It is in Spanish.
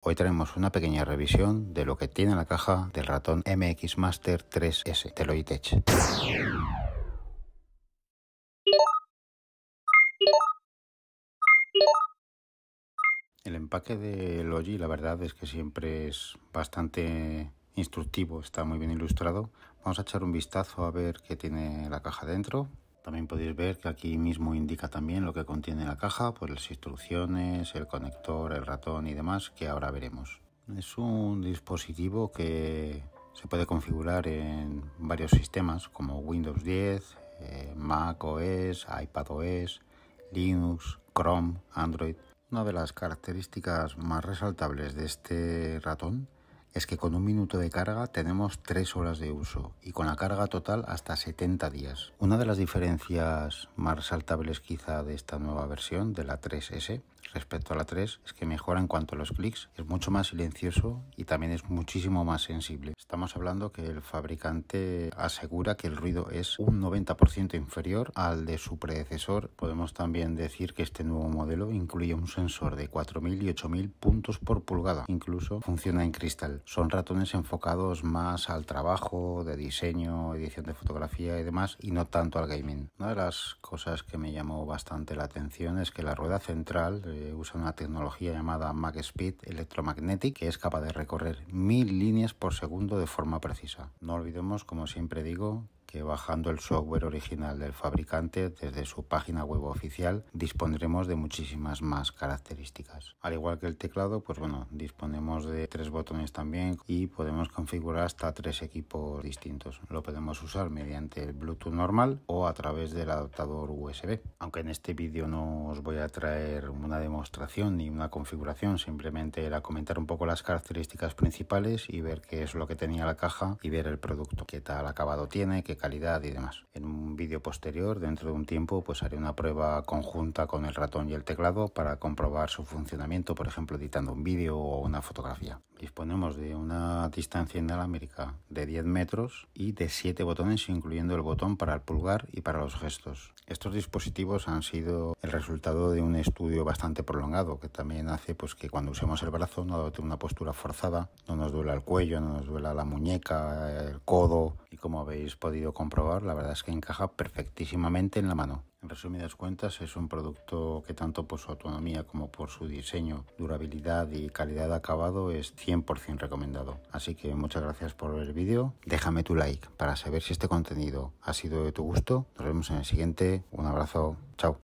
Hoy traemos una pequeña revisión de lo que tiene la caja del ratón MX Master 3S de Logitech. El empaque de Logi la verdad es que siempre es bastante instructivo, está muy bien ilustrado. Vamos a echar un vistazo a ver qué tiene la caja dentro también podéis ver que aquí mismo indica también lo que contiene la caja, pues las instrucciones, el conector, el ratón y demás que ahora veremos. Es un dispositivo que se puede configurar en varios sistemas como Windows 10, eh, Mac OS, iPad OS, Linux, Chrome, Android. Una de las características más resaltables de este ratón es que con un minuto de carga tenemos 3 horas de uso y con la carga total hasta 70 días. Una de las diferencias más saltables quizá de esta nueva versión de la 3S respecto a la 3 es que mejora en cuanto a los clics, es mucho más silencioso y también es muchísimo más sensible. Estamos hablando que el fabricante asegura que el ruido es un 90% inferior al de su predecesor. Podemos también decir que este nuevo modelo incluye un sensor de 4.000 y 8.000 puntos por pulgada, incluso funciona en cristal son ratones enfocados más al trabajo de diseño, edición de fotografía y demás, y no tanto al gaming. Una de las cosas que me llamó bastante la atención es que la rueda central eh, usa una tecnología llamada MagSpeed Electromagnetic, que es capaz de recorrer mil líneas por segundo de forma precisa. No olvidemos, como siempre digo, que bajando el software original del fabricante desde su página web oficial dispondremos de muchísimas más características. Al igual que el teclado, pues bueno, disponemos de tres botones también y podemos configurar hasta tres equipos distintos. Lo podemos usar mediante el Bluetooth normal o a través del adaptador USB. Aunque en este vídeo no os voy a traer una demostración ni una configuración, simplemente era comentar un poco las características principales y ver qué es lo que tenía la caja y ver el producto, qué tal acabado tiene, qué calidad y demás. En un vídeo posterior, dentro de un tiempo, pues haré una prueba conjunta con el ratón y el teclado para comprobar su funcionamiento, por ejemplo, editando un vídeo o una fotografía. Disponemos de una distancia inalámbrica de 10 metros y de 7 botones, incluyendo el botón para el pulgar y para los gestos. Estos dispositivos han sido el resultado de un estudio bastante prolongado que también hace pues, que cuando usemos el brazo no adopte una postura forzada, no nos duela el cuello, no nos duela la muñeca, el codo y como habéis podido comprobar, la verdad es que encaja perfectísimamente en la mano. En resumidas cuentas, es un producto que tanto por su autonomía como por su diseño, durabilidad y calidad de acabado es 100% recomendado. Así que muchas gracias por ver el vídeo. Déjame tu like para saber si este contenido ha sido de tu gusto. Nos vemos en el siguiente. Un abrazo. Chao.